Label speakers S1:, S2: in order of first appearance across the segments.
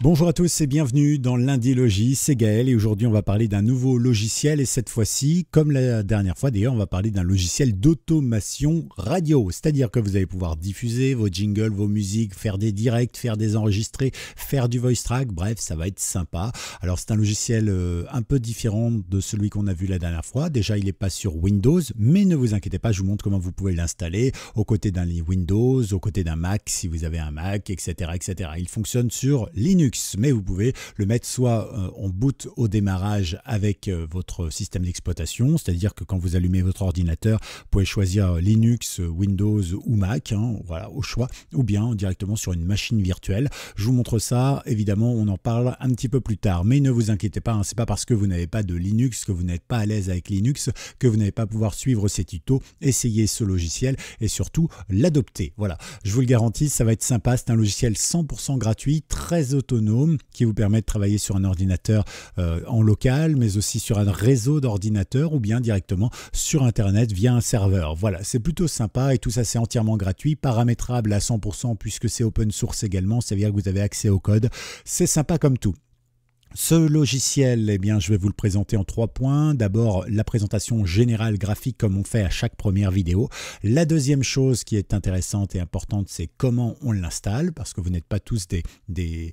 S1: Bonjour à tous et bienvenue dans Lundi Logis, c'est Gaël et aujourd'hui on va parler d'un nouveau logiciel et cette fois-ci, comme la dernière fois d'ailleurs, on va parler d'un logiciel d'automation radio, c'est-à-dire que vous allez pouvoir diffuser vos jingles, vos musiques, faire des directs, faire des enregistrés, faire du voice track, bref ça va être sympa. Alors c'est un logiciel euh, un peu différent de celui qu'on a vu la dernière fois, déjà il n'est pas sur Windows, mais ne vous inquiétez pas, je vous montre comment vous pouvez l'installer aux côtés d'un Windows, aux côtés d'un Mac si vous avez un Mac, etc. etc. Il fonctionne sur Linux mais vous pouvez le mettre soit euh, en boot au démarrage avec euh, votre système d'exploitation, c'est-à-dire que quand vous allumez votre ordinateur, vous pouvez choisir Linux, Windows ou Mac, hein, voilà, au choix, ou bien directement sur une machine virtuelle. Je vous montre ça, évidemment, on en parle un petit peu plus tard, mais ne vous inquiétez pas, hein, c'est pas parce que vous n'avez pas de Linux, que vous n'êtes pas à l'aise avec Linux, que vous n'allez pas pouvoir suivre ces tutos, essayer ce logiciel et surtout l'adopter. Voilà, je vous le garantis, ça va être sympa, c'est un logiciel 100% gratuit, très auto qui vous permet de travailler sur un ordinateur euh, en local, mais aussi sur un réseau d'ordinateurs ou bien directement sur Internet via un serveur. Voilà, c'est plutôt sympa et tout ça c'est entièrement gratuit, paramétrable à 100% puisque c'est open source également, c'est-à-dire que vous avez accès au code. C'est sympa comme tout. Ce logiciel, eh bien, je vais vous le présenter en trois points. D'abord, la présentation générale graphique comme on fait à chaque première vidéo. La deuxième chose qui est intéressante et importante, c'est comment on l'installe, parce que vous n'êtes pas tous des,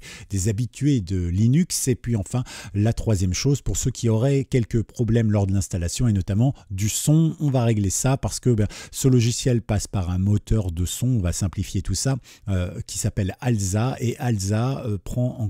S1: habitués de Linux. Et puis enfin, la troisième chose, pour ceux qui auraient quelques problèmes lors de l'installation, et notamment du son, on va régler ça, parce que ben, ce logiciel passe par un moteur de son, on va simplifier tout ça, euh, qui s'appelle Alza, et Alza euh, prend en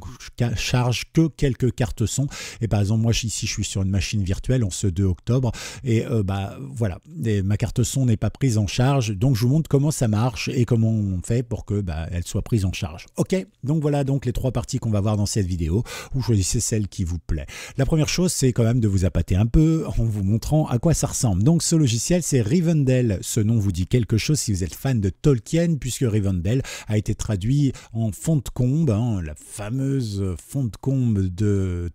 S1: charge que quelques que cartes son. Et par exemple, moi, ici, je suis sur une machine virtuelle en ce 2 octobre. Et euh, bah voilà, ma carte son n'est pas prise en charge. Donc, je vous montre comment ça marche et comment on fait pour que bah, elle soit prise en charge. Ok, donc voilà donc les trois parties qu'on va voir dans cette vidéo. Vous choisissez celle qui vous plaît. La première chose, c'est quand même de vous appâter un peu en vous montrant à quoi ça ressemble. Donc, ce logiciel, c'est Rivendell. Ce nom vous dit quelque chose si vous êtes fan de Tolkien, puisque Rivendell a été traduit en font combe, hein, la fameuse font combe de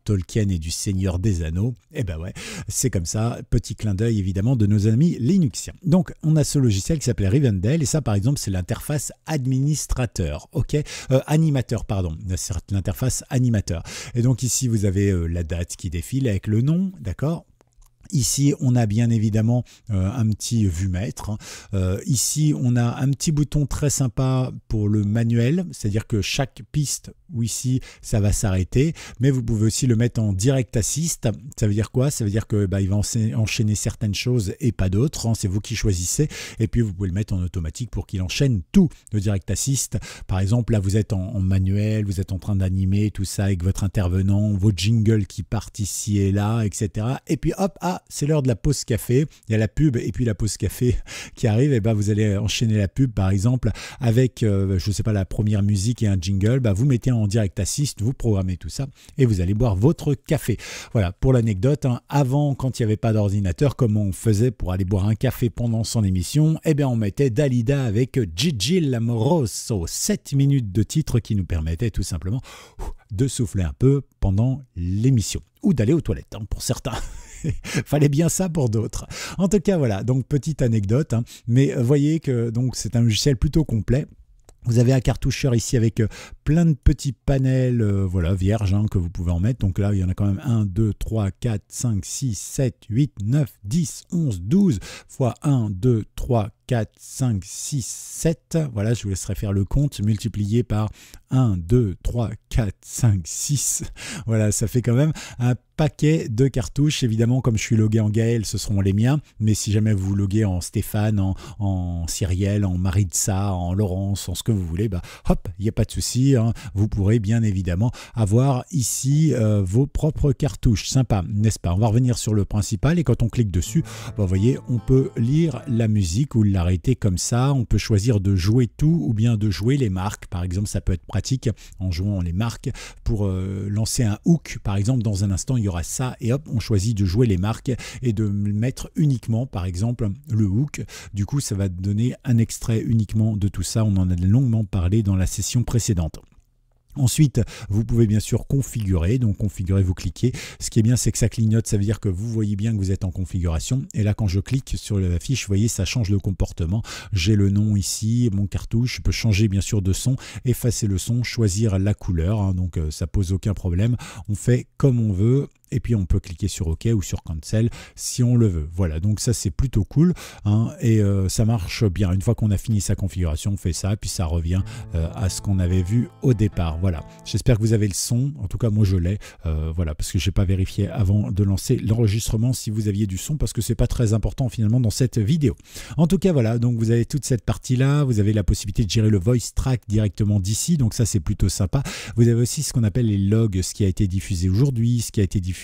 S1: Tolkien et du Seigneur des Anneaux. Eh ben ouais, c'est comme ça. Petit clin d'œil évidemment de nos amis Linuxiens. Donc on a ce logiciel qui s'appelle Rivendell et ça par exemple c'est l'interface administrateur, ok, euh, animateur pardon, c'est l'interface animateur. Et donc ici vous avez euh, la date qui défile avec le nom, d'accord. Ici, on a bien évidemment euh, un petit vue-mètre. Hein. Euh, ici, on a un petit bouton très sympa pour le manuel, c'est-à-dire que chaque piste ou ici, ça va s'arrêter. Mais vous pouvez aussi le mettre en direct assist. Ça veut dire quoi Ça veut dire qu'il bah, va enchaîner certaines choses et pas d'autres. Hein. C'est vous qui choisissez. Et puis, vous pouvez le mettre en automatique pour qu'il enchaîne tout le direct assist. Par exemple, là, vous êtes en, en manuel, vous êtes en train d'animer tout ça avec votre intervenant, vos jingles qui partent ici et là, etc. Et puis, hop, ah, c'est l'heure de la pause café, il y a la pub et puis la pause café qui arrive, et eh ben vous allez enchaîner la pub par exemple avec, euh, je ne sais pas, la première musique et un jingle, bah, vous mettez en direct assist, vous programmez tout ça et vous allez boire votre café. Voilà, pour l'anecdote, hein, avant, quand il n'y avait pas d'ordinateur, comment on faisait pour aller boire un café pendant son émission Eh bien, on mettait Dalida avec Gigi Lamoroso, 7 minutes de titre qui nous permettait tout simplement de souffler un peu pendant l'émission ou d'aller aux toilettes hein, pour certains. Fallait bien ça pour d'autres. En tout cas, voilà, donc petite anecdote, hein. mais euh, voyez que donc c'est un logiciel plutôt complet. Vous avez un cartoucheur ici avec euh, plein de petits panels euh, voilà, vierges hein, que vous pouvez en mettre. Donc là, il y en a quand même 1, 2, 3, 4, 5, 6, 7, 8, 9, 10, 11, 12 fois 1, 2, 3, 4, 5, 6, 7. Voilà, je vous laisserai faire le compte, multiplié par 1, 2, 3, 4, 5, 6. Voilà, ça fait quand même un paquet de cartouches. Évidemment, comme je suis logué en Gaël, ce seront les miens. Mais si jamais vous loguez en Stéphane, en, en marie en Maritza, en Laurence, en ce que vous voulez, bah, hop, il n'y a pas de souci. Hein. Vous pourrez bien évidemment avoir ici euh, vos propres cartouches. Sympa, n'est-ce pas On va revenir sur le principal. Et quand on clique dessus, bah, vous voyez, on peut lire la musique ou la arrêter comme ça. On peut choisir de jouer tout ou bien de jouer les marques. Par exemple, ça peut être pratique en jouant les marques pour euh, lancer un hook. Par exemple, dans un instant, il y aura ça et hop, on choisit de jouer les marques et de mettre uniquement, par exemple, le hook. Du coup, ça va donner un extrait uniquement de tout ça. On en a longuement parlé dans la session précédente. Ensuite, vous pouvez bien sûr configurer. Donc, configurer, vous cliquez. Ce qui est bien, c'est que ça clignote. Ça veut dire que vous voyez bien que vous êtes en configuration. Et là, quand je clique sur la fiche, vous voyez, ça change le comportement. J'ai le nom ici, mon cartouche. Je peux changer, bien sûr, de son, effacer le son, choisir la couleur. Hein. donc, euh, ça pose aucun problème. On fait comme on veut et puis on peut cliquer sur OK ou sur Cancel si on le veut. Voilà, donc ça c'est plutôt cool hein. et euh, ça marche bien. Une fois qu'on a fini sa configuration, on fait ça, puis ça revient euh, à ce qu'on avait vu au départ. Voilà, j'espère que vous avez le son, en tout cas moi je l'ai, euh, voilà, parce que j'ai pas vérifié avant de lancer l'enregistrement si vous aviez du son, parce que c'est pas très important finalement dans cette vidéo. En tout cas voilà, donc vous avez toute cette partie là, vous avez la possibilité de gérer le voice track directement d'ici, donc ça c'est plutôt sympa. Vous avez aussi ce qu'on appelle les logs, ce qui a été diffusé aujourd'hui, ce qui a été diffusé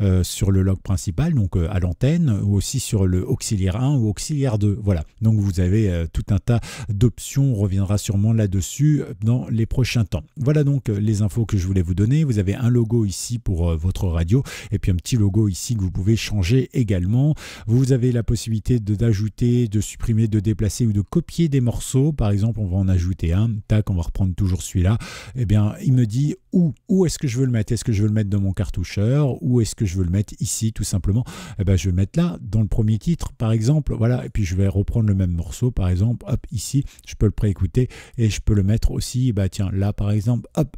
S1: euh, sur le log principal, donc euh, à l'antenne, ou aussi sur le auxiliaire 1 ou auxiliaire 2. Voilà, donc vous avez euh, tout un tas d'options, on reviendra sûrement là-dessus dans les prochains temps. Voilà donc les infos que je voulais vous donner. Vous avez un logo ici pour votre radio, et puis un petit logo ici que vous pouvez changer également. Vous avez la possibilité d'ajouter, de, supprimer, de déplacer ou de copier des morceaux. Par exemple, on va en ajouter un, tac, on va reprendre toujours celui-là. et eh bien, il me dit où, où est-ce que je veux le mettre Est-ce que je veux le mettre dans mon cartoucheur où ou est-ce que je veux le mettre ici tout simplement eh ben, Je vais le mettre là, dans le premier titre par exemple, voilà, et puis je vais reprendre le même morceau par exemple, hop, ici, je peux le préécouter et je peux le mettre aussi, bah tiens, là par exemple, hop,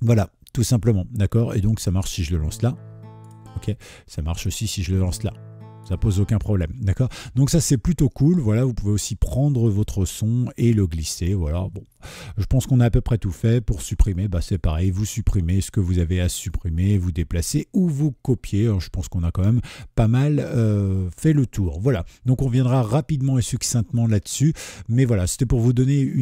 S1: voilà, tout simplement, d'accord Et donc ça marche si je le lance là, ok Ça marche aussi si je le lance là ça pose aucun problème, d'accord Donc ça c'est plutôt cool, voilà, vous pouvez aussi prendre votre son et le glisser, voilà, bon, je pense qu'on a à peu près tout fait. Pour supprimer, bah, c'est pareil, vous supprimez ce que vous avez à supprimer, vous déplacez ou vous copiez. je pense qu'on a quand même pas mal euh, fait le tour. Voilà, donc on reviendra rapidement et succinctement là-dessus. Mais voilà, c'était pour vous donner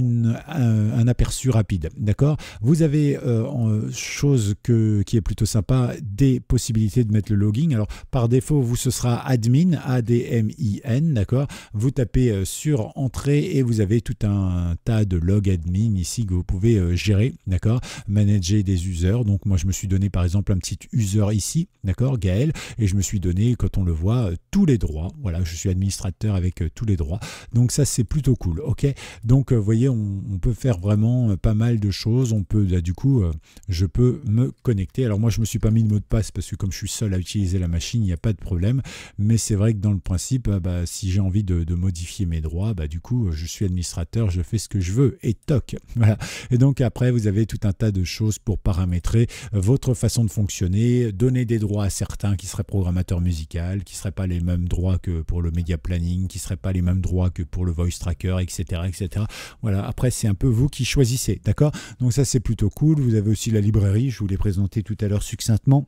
S1: un, aperçu rapide. D'accord Vous avez, euh, chose qui est plutôt sympa, des possibilités de mettre le logging. Alors par défaut, vous ce sera admin, A-D-M-I-N, d'accord Vous tapez euh, sur entrée et vous avez tout un tas de logs admin ici que vous pouvez euh, gérer, d'accord Manager des users. Donc moi je me suis donné par exemple un petit user ici, d'accord Gaël, et je me suis donné, quand on le voit, euh, tous les droits. Voilà, je suis administrateur avec euh, tous les droits. Donc ça c'est plutôt cool, ok Donc vous voyez, on, peut faire vraiment pas mal de choses. On peut, du coup, je peux me connecter. Alors moi je me suis pas mis de mot de passe parce que comme je suis seul à utiliser la machine, il n'y a pas de problème. Mais c'est vrai que dans le principe, bah, si j'ai envie de, modifier mes droits, bah, du coup, je suis administrateur, je fais ce que je veux et top Voilà. Et donc après, vous avez tout un tas de choses pour paramétrer euh, votre façon de fonctionner, donner des droits à certains qui seraient programmateurs musical, qui ne seraient pas les mêmes droits que pour le media planning, qui ne seraient pas les mêmes droits que pour le voice tracker, etc. etc. Voilà, après c'est un peu vous qui choisissez, d'accord Donc ça c'est plutôt cool, vous avez aussi la librairie, je vous l'ai présenté tout à l'heure succinctement.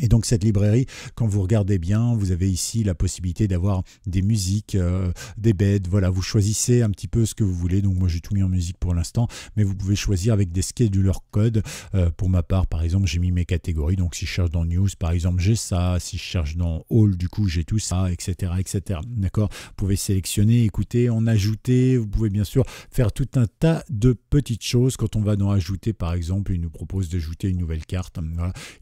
S1: Et donc cette librairie, quand vous regardez bien, vous avez ici la possibilité d'avoir des musiques, euh, des beds, voilà, vous choisissez un petit peu ce que vous voulez. Donc moi j'ai tout mis en musique pour l'instant, mais vous pouvez choisir avec des scheduler code. Euh, pour ma part, par exemple, j'ai mis mes catégories. Donc si je cherche dans News, par exemple, j'ai ça. Si je cherche dans All, du coup, j'ai tout ça, etc. etc. D'accord Vous pouvez sélectionner, écouter, en ajouter. Vous pouvez bien sûr faire tout un tas de petites choses. Quand on va dans Ajouter, par exemple, il nous propose d'ajouter une nouvelle carte.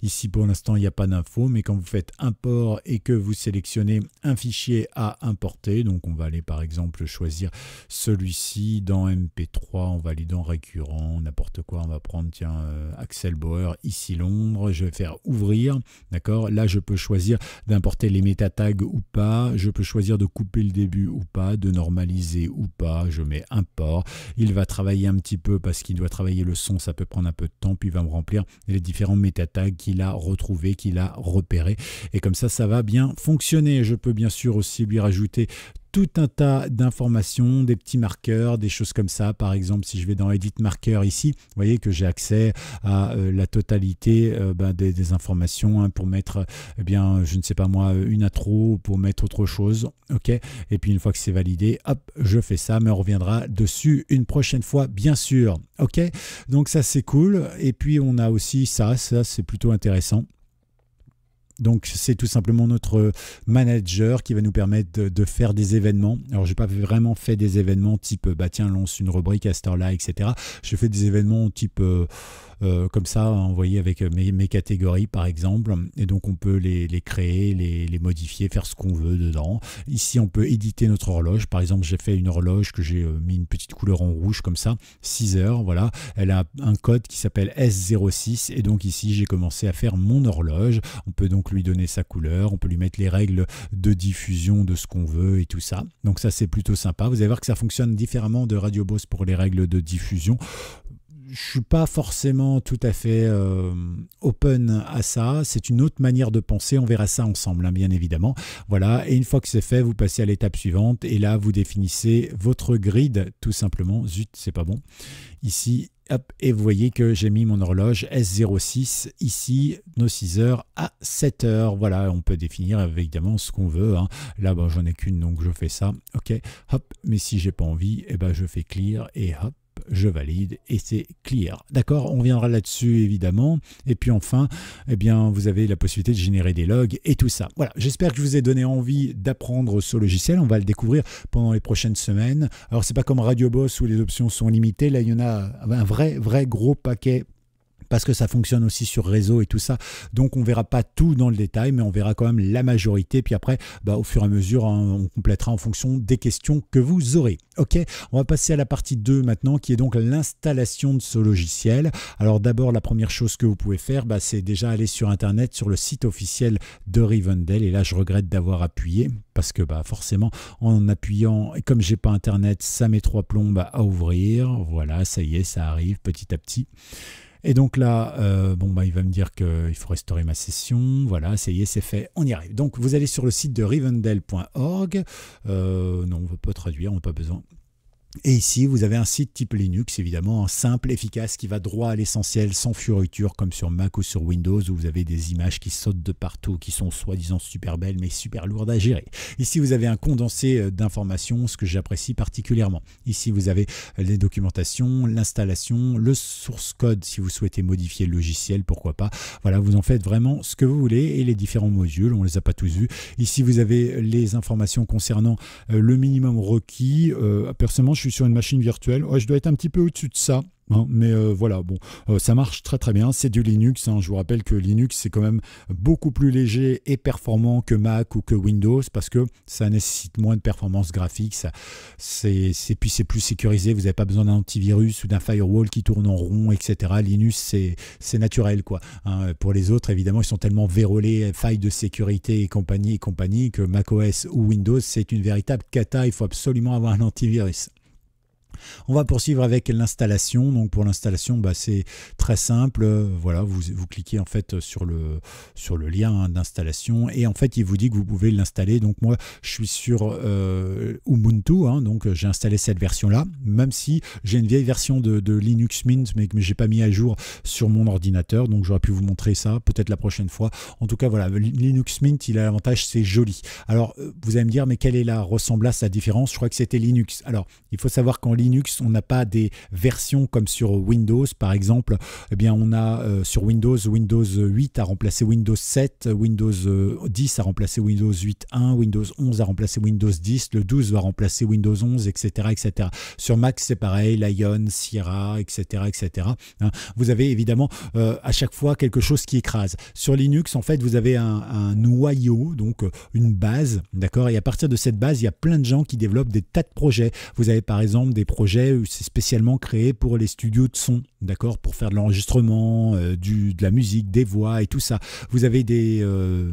S1: Ici, pour l'instant, il n'y a pas info mais quand vous faites import et que vous sélectionnez un fichier à importer, donc on va aller par exemple choisir celui-ci dans MP3, on va aller dans récurrent, n'importe quoi, on va prendre tiens euh, Axel Bauer, ici l'ombre, je vais faire ouvrir, d'accord Là je peux choisir d'importer les méta tags ou pas, je peux choisir de couper le début ou pas, de normaliser ou pas, je mets import, il va travailler un petit peu parce qu'il doit travailler le son, ça peut prendre un peu de temps, puis il va me remplir les différents méta tags qu'il a retrouvés, qu'il repérer Et comme ça, ça va bien fonctionner. Je peux bien sûr aussi lui rajouter tout un tas d'informations, des petits marqueurs, des choses comme ça. Par exemple, si je vais dans Edit Marker ici, vous voyez que j'ai accès à euh, la totalité euh, ben, des, informations hein, pour mettre, eh bien, je ne sais pas moi, euh, une à trop pour mettre autre chose. OK Et puis une fois que c'est validé, hop, je fais ça, mais on reviendra dessus une prochaine fois, bien sûr. OK Donc ça, c'est cool. Et puis on a aussi ça, ça, c'est plutôt intéressant. Donc c'est tout simplement notre manager qui va nous permettre de, faire des événements. Alors j'ai pas vraiment fait des événements type bah tiens lance une rubrique à ce temps-là là etc. Je fais des événements type euh, euh, comme ça, envoyés avec euh, mes, catégories par exemple. Et donc on peut les, créer, les, modifier, faire ce qu'on veut dedans. Ici, on peut éditer notre horloge. Par exemple, j'ai fait une horloge que j'ai euh, mis une petite couleur en rouge comme ça, 6 heures, voilà. Elle a un code qui s'appelle S06 et donc ici, j'ai commencé à faire mon horloge. On peut donc lui donner sa couleur, on peut lui mettre les règles de diffusion de ce qu'on veut et tout ça. Donc ça, c'est plutôt sympa. Vous allez voir que ça fonctionne différemment de Radio Boss pour les règles de diffusion je suis pas forcément tout à fait euh, open à ça. C'est une autre manière de penser. On verra ça ensemble, hein, bien évidemment. Voilà. Et une fois que c'est fait, vous passez à l'étape suivante. Et là, vous définissez votre grid, tout simplement. Zut, c'est pas bon. Ici, hop, et vous voyez que j'ai mis mon horloge S06 ici, nos 6 heures à 7 heures. Voilà, on peut définir évidemment ce qu'on veut. Hein. Là, j'en ai qu'une, donc je fais ça. Ok, hop. Mais si j'ai pas envie, eh ben, je fais clear et hop je valide et c'est clear. D'accord On viendra là-dessus évidemment. Et puis enfin, eh bien, vous avez la possibilité de générer des logs et tout ça. Voilà, j'espère que je vous ai donné envie d'apprendre ce logiciel. On va le découvrir pendant les prochaines semaines. Alors, c'est pas comme Radio Boss où les options sont limitées. Là, il y en a un vrai, vrai gros paquet parce que ça fonctionne aussi sur réseau et tout ça. Donc on verra pas tout dans le détail, mais on verra quand même la majorité. Puis après, bah, au fur et à mesure, hein, on complétera en fonction des questions que vous aurez. Ok, on va passer à la partie 2 maintenant, qui est donc l'installation de ce logiciel. Alors d'abord, la première chose que vous pouvez faire, bah, c'est déjà aller sur Internet, sur le site officiel de Rivendell. Et là, je regrette d'avoir appuyé, parce que bah, forcément, en appuyant, et comme j'ai pas Internet, ça met trois plombes à ouvrir. Voilà, ça y est, ça arrive petit à petit. Et donc là, euh, bon, bah, il va me dire qu'il faut restaurer ma session. Voilà, ça y est, c'est fait, on y arrive. Donc vous allez sur le site de rivendell.org. Euh, non, on ne veut pas traduire, on n'a pas besoin. Et ici, vous avez un site type Linux, évidemment, simple, efficace, qui va droit à l'essentiel, sans furiture, comme sur Mac ou sur Windows, où vous avez des images qui sautent de partout, qui sont soi-disant super belles, mais super lourdes à gérer. Ici, vous avez un condensé euh, d'informations, ce que j'apprécie particulièrement. Ici, vous avez euh, les documentations, l'installation, le source code, si vous souhaitez modifier le logiciel, pourquoi pas. Voilà, vous en faites vraiment ce que vous voulez, et les différents modules, on ne les a pas tous vus. Ici, vous avez les informations concernant euh, le minimum requis. personnellement, je sur une machine virtuelle. je dois être un petit peu au-dessus de ça. Hein, mais euh, voilà, bon, euh, ça marche très très bien. C'est du Linux. Hein. Je vous rappelle que Linux c'est quand même beaucoup plus léger et performant que Mac ou que Windows parce que ça nécessite moins de performance graphique. et c'est puis c'est plus sécurisé. Vous n'avez pas besoin d'un antivirus ou d'un firewall qui tourne en rond, etc. Linux c'est naturel quoi. Hein. pour les autres évidemment ils sont tellement vérolés failles de sécurité et compagnie et compagnie que Mac OS ou Windows c'est une véritable cata. Il faut absolument avoir un antivirus. On va poursuivre avec l'installation. Donc pour l'installation, bah, c'est très simple. Voilà, vous, cliquez en fait sur le, lien hein, d'installation et en fait il vous dit que vous pouvez l'installer. Donc moi je suis sur euh, Ubuntu, hein. donc j'ai installé cette version là, même si j'ai une vieille version de, Linux Mint mais que j'ai pas mis à jour sur mon ordinateur. Donc j'aurais pu vous montrer ça peut-être la prochaine fois. En tout cas voilà, Linux Mint il a l'avantage c'est joli. Alors euh, vous allez me dire mais quelle est la ressemblance, la différence Je crois que c'était Linux. Alors il faut savoir qu'en Linux on n'a pas des versions comme sur Windows, par exemple. Eh bien, on a euh, sur Windows, Windows 8 a remplacé Windows 7, Windows 10 euh, a remplacé Windows 8.1, Windows 11 a remplacé Windows 10, le 12 va remplacer Windows 11, etc. etc. Sur Mac, c'est pareil, Lion, Sierra, etc. etc. Hein. vous avez évidemment euh, à chaque fois quelque chose qui écrase. Sur Linux, en fait, vous avez un, noyau, donc une base, d'accord Et à partir de cette base, il y a plein de gens qui développent des tas de projets. Vous avez par exemple des projets c'est spécialement créé pour les studios de son d'accord, pour faire de l'enregistrement, euh, de la musique, des voix et tout ça. Vous avez des euh,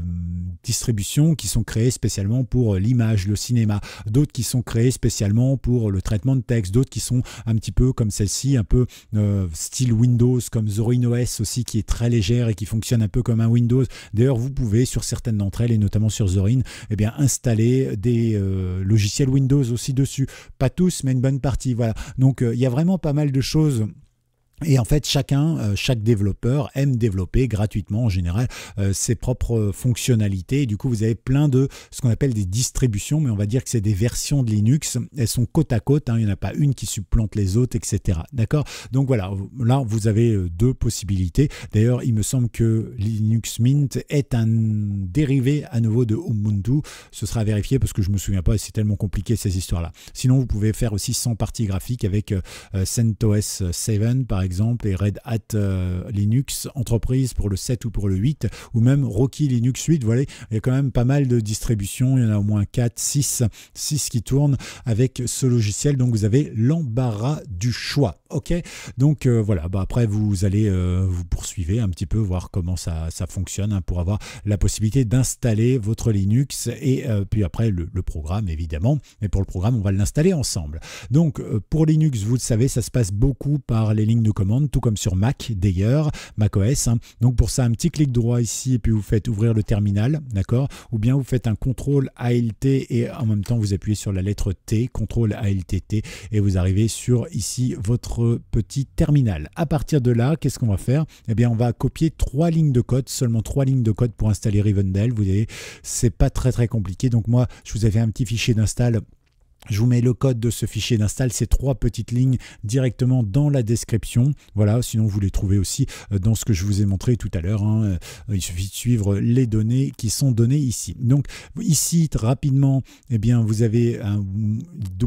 S1: distributions qui sont créées spécialement pour euh, l'image, le cinéma, d'autres qui sont créées spécialement pour le traitement de texte, d'autres qui sont un petit peu comme celle-ci, un peu style Windows, comme Zorin OS aussi, qui est très légère et qui fonctionne un peu comme un Windows. D'ailleurs, vous pouvez sur certaines d'entre elles, et notamment sur Zorin, eh bien, installer des logiciels Windows aussi dessus. Pas tous, mais une bonne partie. Voilà. Donc, il y a vraiment pas mal de choses et en fait, chacun, euh, chaque développeur aime développer gratuitement en général euh, ses propres fonctionnalités. Et du coup, vous avez plein de ce qu'on appelle des distributions, mais on va dire que c'est des versions de Linux. Elles sont côte à côte, hein. il n'y en a pas une qui supplante les autres, etc. D'accord Donc voilà, là, vous avez euh, deux possibilités. D'ailleurs, il me semble que Linux Mint est un dérivé à nouveau de Ubuntu. Ce sera à vérifier parce que je ne me souviens pas, c'est tellement compliqué ces histoires-là. Sinon, vous pouvez faire aussi sans partie graphique avec CentOS 7, par exemple exemple, et Red Hat euh, Linux Entreprise pour le 7 ou pour le 8, ou même Rocky Linux 8. Vous il y a quand même pas mal de distributions. Il y en a au moins 4, 6, 6 qui tournent avec ce logiciel. Donc, vous avez l'embarras du choix. OK Donc, euh, voilà. Bah, après, vous allez euh, vous poursuivre un petit peu, voir comment ça, fonctionne hein, pour avoir la possibilité d'installer votre Linux et puis après le, le programme, évidemment. Mais pour le programme, on va l'installer ensemble. Donc, pour Linux, vous le savez, ça se passe beaucoup par les lignes de commande, tout comme sur Mac d'ailleurs, mac os hein. Donc pour ça, un petit clic droit ici et puis vous faites ouvrir le terminal, d'accord Ou bien vous faites un contrôle ALT et en même temps vous appuyez sur la lettre T, CTRL ALT T et vous arrivez sur ici votre petit terminal. À partir de là, qu'est-ce qu'on va faire Eh bien, on va copier trois lignes de code, seulement trois lignes de code pour installer Rivendell. Vous voyez, c'est pas très très compliqué. Donc moi, je vous ai fait un petit fichier d'install je vous mets le code de ce fichier d'install, ces trois petites lignes directement dans la description. Voilà, sinon vous les trouvez aussi euh, dans ce que je vous ai montré tout à l'heure. Hein. Euh, il suffit de suivre les données qui sont données ici. Donc ici, rapidement, eh bien, vous avez un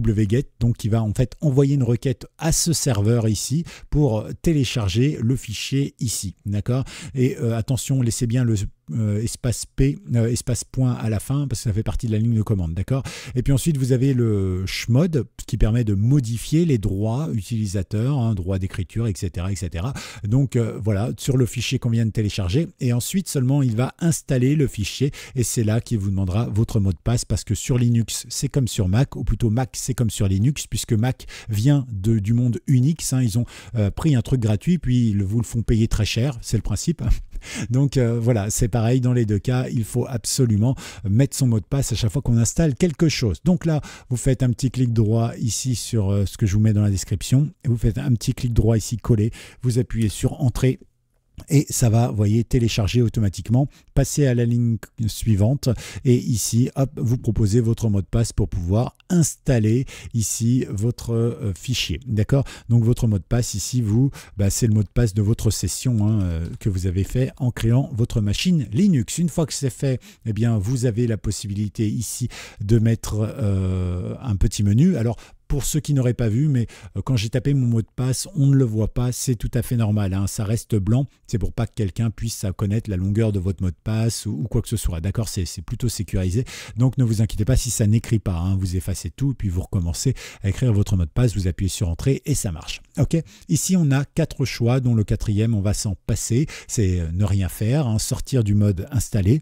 S1: wget donc, qui va en fait envoyer une requête à ce serveur ici pour télécharger le fichier ici. D'accord Et euh, attention, laissez bien le euh, espace P, euh, espace point à la fin, parce que ça fait partie de la ligne de commande, d'accord Et puis ensuite, vous avez le chmod, qui permet de modifier les droits utilisateurs, hein, droits d'écriture, etc., etc. Donc euh, voilà, sur le fichier qu'on vient de télécharger, et ensuite seulement, il va installer le fichier, et c'est là qu'il vous demandera votre mot de passe, parce que sur Linux, c'est comme sur Mac, ou plutôt Mac, c'est comme sur Linux, puisque Mac vient de, du monde Unix, hein, ils ont pris un truc gratuit, puis ils vous le font payer très cher, c'est le principe, donc euh, voilà, c'est pareil dans les deux cas, il faut absolument mettre son mot de passe à chaque fois qu'on installe quelque chose. Donc là, vous faites un petit clic droit ici sur euh, ce que je vous mets dans la description, et vous faites un petit clic droit ici coller. vous appuyez sur entrée et ça va, vous voyez, télécharger automatiquement, passer à la ligne suivante et ici, hop, vous proposez votre mot de passe pour pouvoir installer ici votre euh, fichier, d'accord Donc votre mot de passe ici, vous, bah, c'est le mot de passe de votre session hein, euh, que vous avez fait en créant votre machine Linux. Une fois que c'est fait, eh bien, vous avez la possibilité ici de mettre euh, un petit menu. Alors pour ceux qui n'auraient pas vu, mais euh, quand j'ai tapé mon mot de passe, on ne le voit pas, c'est tout à fait normal. Hein. Ça reste blanc, c'est pour pas que quelqu'un puisse connaître la longueur de votre mot de passe ou, quoi que ce soit. D'accord, c'est plutôt sécurisé. Donc ne vous inquiétez pas si ça n'écrit pas. Hein. Vous effacez tout, puis vous recommencez à écrire votre mot de passe, vous appuyez sur Entrée et ça marche. Ok. Ici, on a quatre choix, dont le quatrième, on va s'en passer. C'est euh, ne rien faire, hein, sortir du mode installé.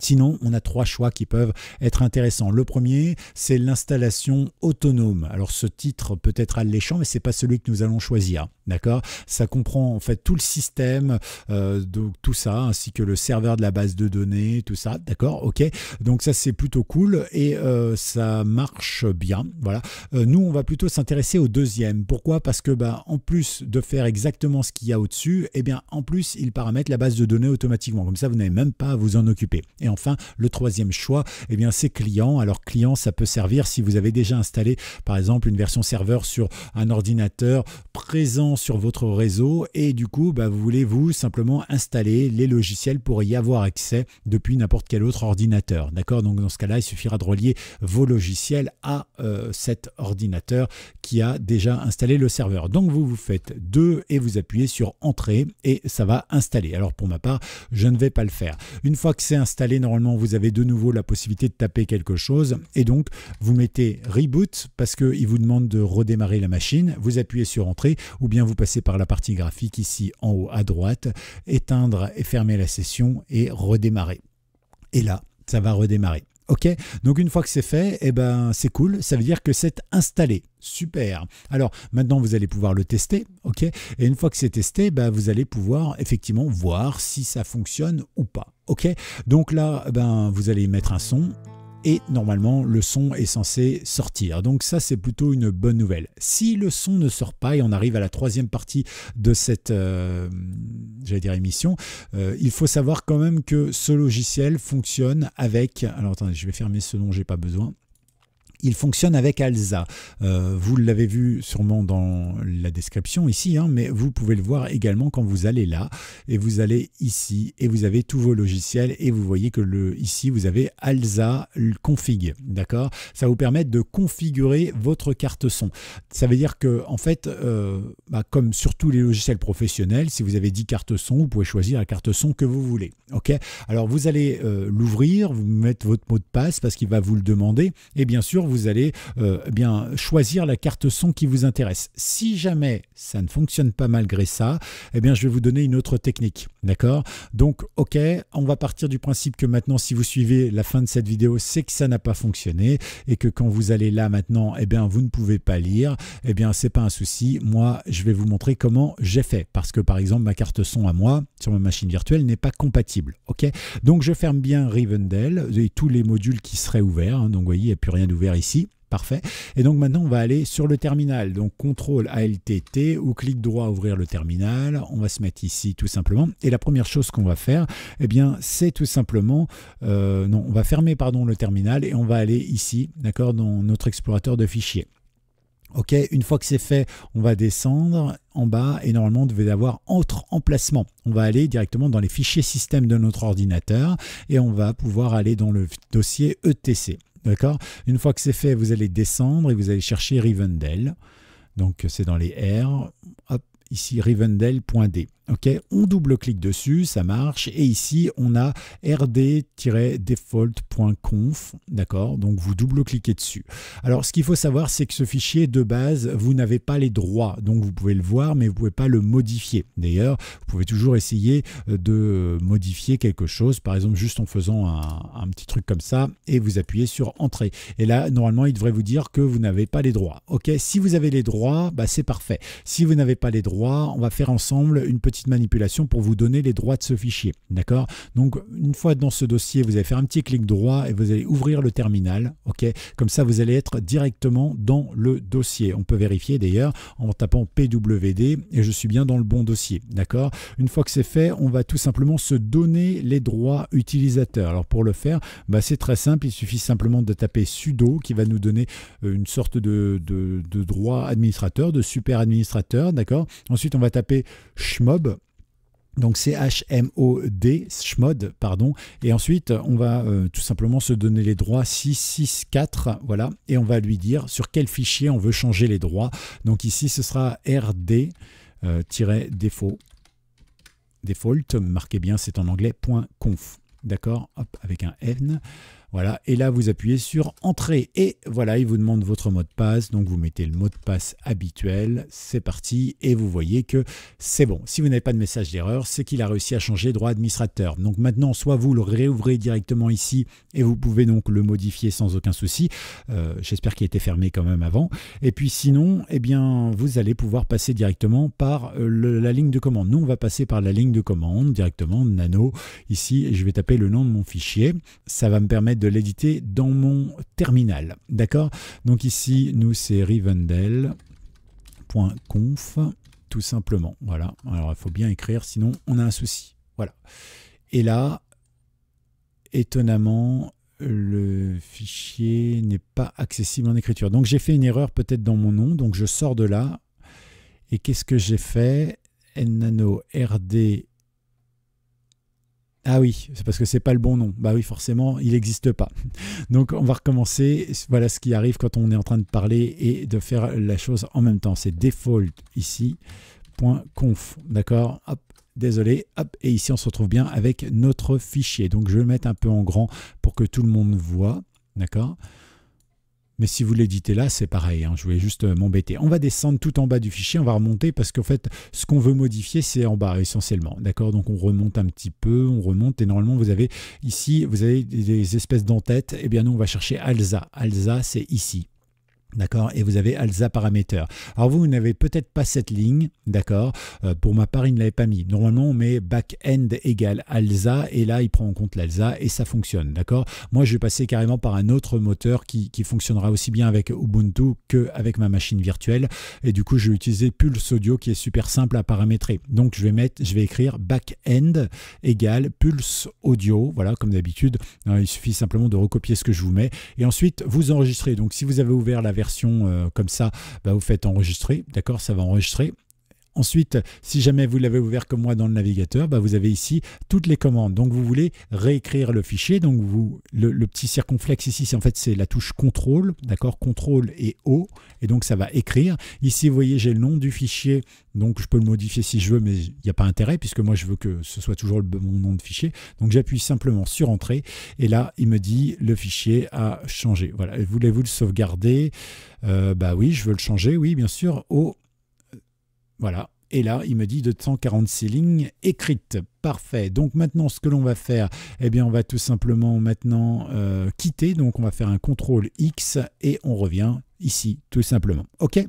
S1: Sinon, on a trois choix qui peuvent être intéressants. Le premier, c'est l'installation autonome. Alors ce titre peut être alléchant, mais ce n'est pas celui que nous allons choisir. D'accord Ça comprend en fait tout le système, euh, donc tout ça, ainsi que le serveur de la base de données, tout ça. D'accord Ok. Donc ça c'est plutôt cool et euh, ça marche bien. Voilà. Euh, nous on va plutôt s'intéresser au deuxième. Pourquoi Parce que bah, en plus de faire exactement ce qu'il y a au-dessus, eh bien en plus ils paramètre la base de données automatiquement. Comme ça vous n'avez même pas à vous en occuper. Et enfin, le troisième choix, et eh bien, c'est client. Alors client, ça peut servir si vous avez déjà installé, par exemple, une version serveur sur un ordinateur présent sur votre réseau et du coup, bah, vous voulez vous simplement installer les logiciels pour y avoir accès depuis n'importe quel autre ordinateur. D'accord Donc dans ce cas-là, il suffira de relier vos logiciels à euh, cet ordinateur qui a déjà installé le serveur. Donc vous vous faites deux et vous appuyez sur entrée et ça va installer. Alors pour ma part, je ne vais pas le faire. Une fois que c'est installé normalement vous avez de nouveau la possibilité de taper quelque chose et donc vous mettez reboot parce qu'il vous demande de redémarrer la machine, vous appuyez sur entrée ou bien vous passez par la partie graphique ici en haut à droite, éteindre et fermer la session et redémarrer. Et là, ça va redémarrer. Ok, donc une fois que c'est fait, eh ben c'est cool, ça veut dire que c'est installé. Super. Alors maintenant vous allez pouvoir le tester, ok Et une fois que c'est testé, ben, vous allez pouvoir effectivement voir si ça fonctionne ou pas. Ok, donc là, ben, vous allez mettre un son et normalement le son est censé sortir. Donc ça c'est plutôt une bonne nouvelle. Si le son ne sort pas et on arrive à la troisième partie de cette euh, j'allais dire émission, euh, il faut savoir quand même que ce logiciel fonctionne avec alors attendez je vais fermer ce dont j'ai pas besoin il fonctionne avec ALSA. Euh, vous l'avez vu sûrement dans la description ici, hein, mais vous pouvez le voir également quand vous allez là et vous allez ici et vous avez tous vos logiciels et vous voyez que le, ici vous avez ALSA config. D'accord Ça vous permet de configurer votre carte son. Ça veut dire que en fait, euh, bah, comme sur tous les logiciels professionnels, si vous avez 10 cartes son, vous pouvez choisir la carte son que vous voulez. Ok Alors vous allez euh, l'ouvrir, vous mettez votre mot de passe parce qu'il va vous le demander et bien sûr vous allez euh, bien choisir la carte son qui vous intéresse. Si jamais ça ne fonctionne pas malgré ça, eh bien je vais vous donner une autre technique. D'accord Donc OK, on va partir du principe que maintenant si vous suivez la fin de cette vidéo, c'est que ça n'a pas fonctionné et que quand vous allez là maintenant, eh bien vous ne pouvez pas lire, eh bien c'est pas un souci. Moi, je vais vous montrer comment j'ai fait parce que par exemple ma carte son à moi sur ma machine virtuelle n'est pas compatible. OK Donc je ferme bien Rivendell et tous les modules qui seraient ouverts. Hein. donc voyez, il n'y a plus rien d'ouvert ici. Parfait. Et donc maintenant, on va aller sur le terminal. Donc contrôle ALTT ou clic droit ouvrir le terminal. On va se mettre ici tout simplement. Et la première chose qu'on va faire, eh bien, c'est tout simplement, euh, non, on va fermer pardon le terminal et on va aller ici, d'accord, dans notre explorateur de fichiers. Ok, une fois que c'est fait, on va descendre en bas et normalement on devait avoir entre emplacements. On va aller directement dans les fichiers système de notre ordinateur et on va pouvoir aller dans le dossier ETC. D'accord Une fois que c'est fait, vous allez descendre et vous allez chercher Rivendell. Donc c'est dans les R ici Rivendell.d. ok on double-clique dessus, ça marche, et ici on a rd-default.conf, d'accord Donc vous double-cliquez dessus. Alors ce qu'il faut savoir, c'est que ce fichier de base, vous n'avez pas les droits, donc vous pouvez le voir, mais vous pouvez pas le modifier. D'ailleurs, vous pouvez toujours essayer euh, de modifier quelque chose, par exemple juste en faisant un, un petit truc comme ça, et vous appuyez sur Entrée. Et là, normalement, il devrait vous dire que vous n'avez pas les droits. Ok, si vous avez les droits, bah, c'est parfait. Si vous n'avez pas les droits, on va faire ensemble une petite manipulation pour vous donner les droits de ce fichier. D'accord Donc une fois dans ce dossier, vous allez faire un petit clic droit et vous allez ouvrir le terminal. OK Comme ça, vous allez être directement dans le dossier. On peut vérifier d'ailleurs en tapant PWD et je suis bien dans le bon dossier. D'accord Une fois que c'est fait, on va tout simplement se donner les droits utilisateurs. Alors pour le faire, bah, c'est très simple. Il suffit simplement de taper sudo qui va nous donner euh, une sorte de, de droit administrateur, de super administrateur. D'accord Ensuite, on va taper Schmob. Donc c'est H-M-O-D, Schmod, pardon. Et ensuite, on va euh, tout simplement se donner les droits 664, voilà. Et on va lui dire sur quel fichier on veut changer les droits. Donc ici, ce sera rd euh, default, Default, marquez bien, c'est en anglais, .conf. D'accord Avec un N. Voilà, et là vous appuyez sur Entrée et voilà, il vous demande votre mot de passe. Donc vous mettez le mot de passe habituel, c'est parti et vous voyez que c'est bon. Si vous n'avez pas de message d'erreur, c'est qu'il a réussi à changer droit administrateur. Donc maintenant, soit vous le réouvrez directement ici et vous pouvez donc le modifier sans aucun souci. Euh, j'espère qu'il était fermé quand même avant. Et puis sinon, eh bien, vous allez pouvoir passer directement par euh, la ligne de commande. Nous, on va passer par la ligne de commande directement, nano. Ici, je vais taper le nom de mon fichier. Ça va me permettre de l'éditer dans mon terminal. D'accord Donc ici, nous, c'est rivendell.conf, tout simplement. Voilà. Alors, il faut bien écrire, sinon on a un souci. Voilà. Et là, étonnamment, le fichier n'est pas accessible en écriture. Donc j'ai fait une erreur peut-être dans mon nom, donc je sors de là. Et qu'est-ce que j'ai fait nano rd ah oui, c'est parce que c'est pas le bon nom. Bah oui, forcément, il n'existe pas. Donc on va recommencer. Voilà ce qui arrive quand on est en train de parler et de faire la chose en même temps. C'est default ici, conf. D'accord Hop, désolé. Hop, et ici on se retrouve bien avec notre fichier. Donc je vais le mettre un peu en grand pour que tout le monde voit. D'accord mais si vous l'éditez là, c'est pareil. Hein, je voulais juste euh, m'embêter. On va descendre tout en bas du fichier. On va remonter parce qu'en fait, ce qu'on veut modifier, c'est en bas essentiellement. D'accord Donc on remonte un petit peu, on remonte. Et normalement, vous avez ici, vous avez des espèces d'entêtes. Eh bien, nous, on va chercher Alza. Alza, c'est ici. D'accord Et vous avez Alza Parameter. Alors vous, n'avez peut-être pas cette ligne, d'accord euh, Pour ma part, il ne l'avait pas mis. Normalement, on met back-end égale Alza et là, il prend en compte l'Alza et ça fonctionne, d'accord Moi, je vais passer carrément par un autre moteur qui, fonctionnera aussi bien avec Ubuntu qu'avec ma machine virtuelle. Et du coup, je vais utiliser Pulse Audio qui est super simple à paramétrer. Donc, je vais, mettre, je vais écrire back-end égale Pulse Audio. Voilà, comme d'habitude, hein, il suffit simplement de recopier ce que je vous mets. Et ensuite, vous enregistrez. Donc, si vous avez ouvert la version euh, comme ça, bah, vous faites enregistrer, d'accord, ça va enregistrer. Ensuite, si jamais vous l'avez ouvert comme moi dans le navigateur, bah, vous avez ici toutes les commandes. Donc vous voulez réécrire le fichier. Donc vous, le, petit circonflexe ici, c'est en fait c'est la touche contrôle, d'accord, contrôle et O, et donc ça va écrire. Ici, vous voyez, j'ai le nom du fichier, donc je peux le modifier si je veux, mais il n'y a pas intérêt puisque moi je veux que ce soit toujours le, mon nom de fichier. Donc j'appuie simplement sur entrée et là il me dit le fichier a changé. Voilà, voulez-vous le sauvegarder euh, Bah oui, je veux le changer, oui bien sûr. O ». Voilà. Et là, il me dit 246 lignes écrites. Parfait. Donc maintenant, ce que l'on va faire, eh bien, on va tout simplement maintenant euh, quitter. Donc on va faire un contrôle X et on revient ici, tout simplement. OK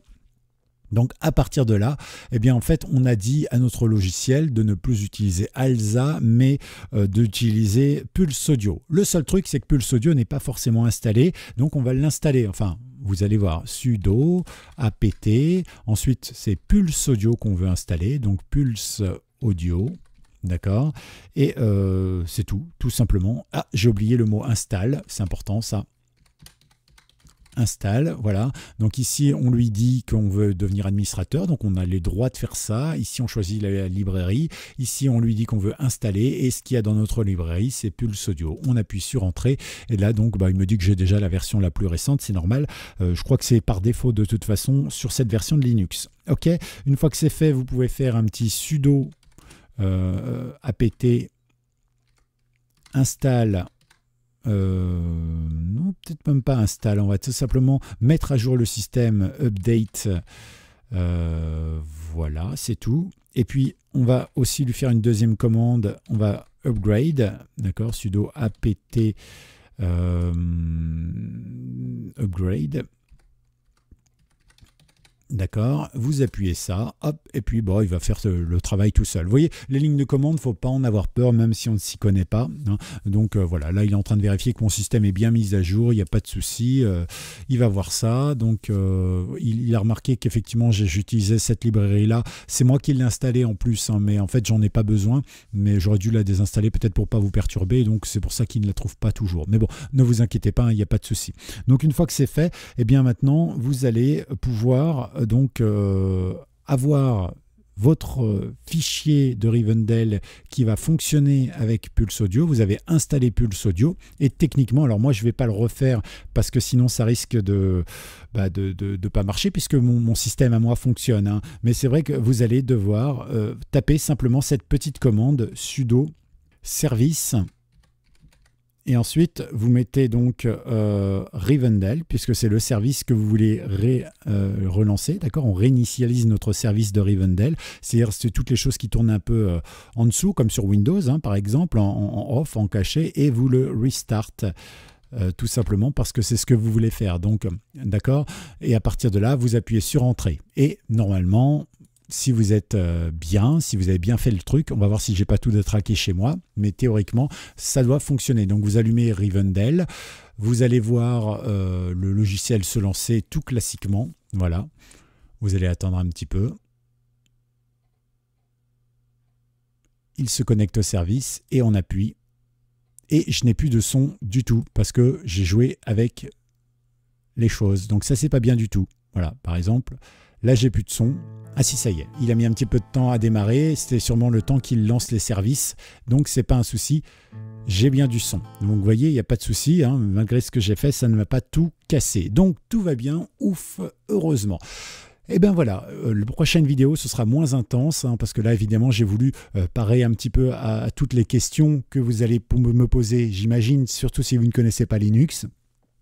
S1: donc à partir de là, eh bien en fait, on a dit à notre logiciel de ne plus utiliser Alza, mais euh, d'utiliser Pulse Audio. Le seul truc, c'est que Pulse Audio n'est pas forcément installé, donc on va l'installer. Enfin, vous allez voir sudo, apt, ensuite c'est pulse audio qu'on veut installer, donc pulse audio, d'accord Et euh, c'est tout, tout simplement. Ah, j'ai oublié le mot install, c'est important ça installe. Voilà. Donc ici, on lui dit qu'on veut devenir administrateur, donc on a les droits de faire ça. Ici, on choisit la librairie. Ici, on lui dit qu'on veut installer. Et ce qu'il y a dans notre librairie, c'est Pulse Audio. On appuie sur Entrée. Et là, donc, bah, il me dit que j'ai déjà la version la plus récente. C'est normal. Euh, je crois que c'est par défaut de toute façon sur cette version de Linux. OK. Une fois que c'est fait, vous pouvez faire un petit sudo euh, apt install euh, non, peut-être même pas install, on va tout simplement mettre à jour le système, update, euh, voilà, c'est tout. Et puis, on va aussi lui faire une deuxième commande, on va upgrade, d'accord, sudo apt euh, upgrade, D'accord Vous appuyez ça, hop, et puis bon, il va faire le travail tout seul. Vous voyez, les lignes de commande, faut pas en avoir peur, même si on ne s'y connaît pas. Hein. Donc euh, voilà, là, il est en train de vérifier que mon système est bien mis à jour, il n'y a pas de souci. Euh, il va voir ça. Donc euh, il, a remarqué qu'effectivement, j'utilisais cette librairie-là. C'est moi qui l'ai installée en plus, hein, mais en fait, j'en ai pas besoin. Mais j'aurais dû la désinstaller peut-être pour pas vous perturber. Donc c'est pour ça qu'il ne la trouve pas toujours. Mais bon, ne vous inquiétez pas, hein, il n'y a pas de souci. Donc une fois que c'est fait, eh bien maintenant, vous allez pouvoir euh, donc euh, avoir votre euh, fichier de Rivendell qui va fonctionner avec Pulse Audio. Vous avez installé Pulse Audio et techniquement, alors moi je ne vais pas le refaire parce que sinon ça risque de ne bah, pas marcher puisque mon, système à moi fonctionne. Hein. Mais c'est vrai que vous allez devoir taper simplement cette petite commande sudo service et ensuite, vous mettez donc euh, Rivendell, puisque c'est le service que vous voulez euh, relancer. D'accord On réinitialise notre service de Rivendell. C'est-à-dire, c'est toutes les choses qui tournent un peu euh, en dessous, comme sur Windows, hein, par exemple, en, en, off, en caché, et vous le restart. tout simplement parce que c'est ce que vous voulez faire. Donc, d'accord Et à partir de là, vous appuyez sur Entrée. Et normalement, si vous êtes euh, bien, si vous avez bien fait le truc, on va voir si j'ai pas tout traqué chez moi, mais théoriquement, ça doit fonctionner. Donc vous allumez Rivendell, vous allez voir euh, le logiciel se lancer tout classiquement. Voilà, vous allez attendre un petit peu. Il se connecte au service et on appuie. Et je n'ai plus de son du tout parce que j'ai joué avec les choses. Donc ça, c'est pas bien du tout. Voilà, par exemple, Là, j'ai plus de son. Ah si, ça y est, il a mis un petit peu de temps à démarrer, c'était sûrement le temps qu'il lance les services, donc c'est pas un souci, j'ai bien du son. Donc vous voyez, il n'y a pas de souci, hein. malgré ce que j'ai fait, ça ne m'a pas tout cassé. Donc tout va bien, ouf, heureusement. Et eh bien voilà, euh, la prochaine vidéo, ce sera moins intense, hein, parce que là, évidemment, j'ai voulu euh, parer un petit peu à, toutes les questions que vous allez me poser, j'imagine, surtout si vous ne connaissez pas Linux.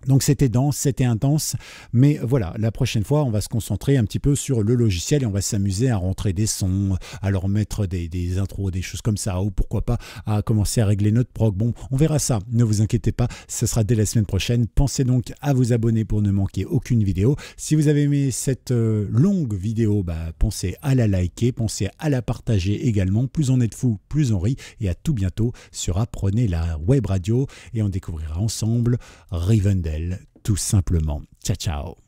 S1: Donc c'était dense, c'était intense, mais voilà, la prochaine fois, on va se concentrer un petit peu sur le logiciel et on va s'amuser à rentrer des sons, à leur mettre des, intros, des choses comme ça, ou pourquoi pas à commencer à régler notre prog. Bon, on verra ça, ne vous inquiétez pas, ce sera dès la semaine prochaine. Pensez donc à vous abonner pour ne manquer aucune vidéo. Si vous avez aimé cette euh, longue vidéo, bah, pensez à la liker, pensez à la partager également. Plus on est de fous, plus on rit, et à tout bientôt sur Apprenez la web radio, et on découvrira ensemble Rivendell tout simplement. Ciao, ciao.